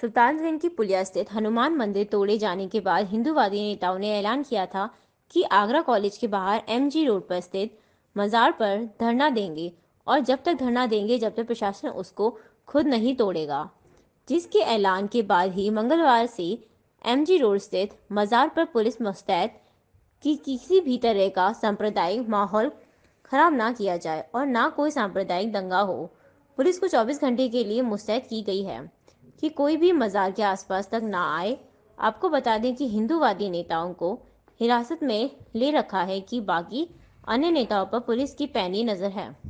सुल्तानगंज की पुलिया स्थित हनुमान मंदिर तोड़े जाने के बाद हिंदूवादी नेताओं ने ऐलान किया था कि आगरा कॉलेज के बाहर एमजी रोड पर स्थित मज़ार पर धरना देंगे और जब तक धरना देंगे जब तक प्रशासन उसको खुद नहीं तोड़ेगा जिसके ऐलान के बाद ही मंगलवार से एमजी रोड स्थित मज़ार पर पुलिस मुस्तैद कि किसी भी तरह का सांप्रदायिक माहौल खराब ना किया जाए और ना कोई सांप्रदायिक दंगा हो पुलिस को 24 घंटे के लिए मुस्तैद की गई है कि कोई भी मज़ार के आसपास तक ना आए आपको बता दें कि हिंदूवादी नेताओं को हिरासत में ले रखा है कि बाकी अन्य नेताओं पर पुलिस की पैनी नज़र है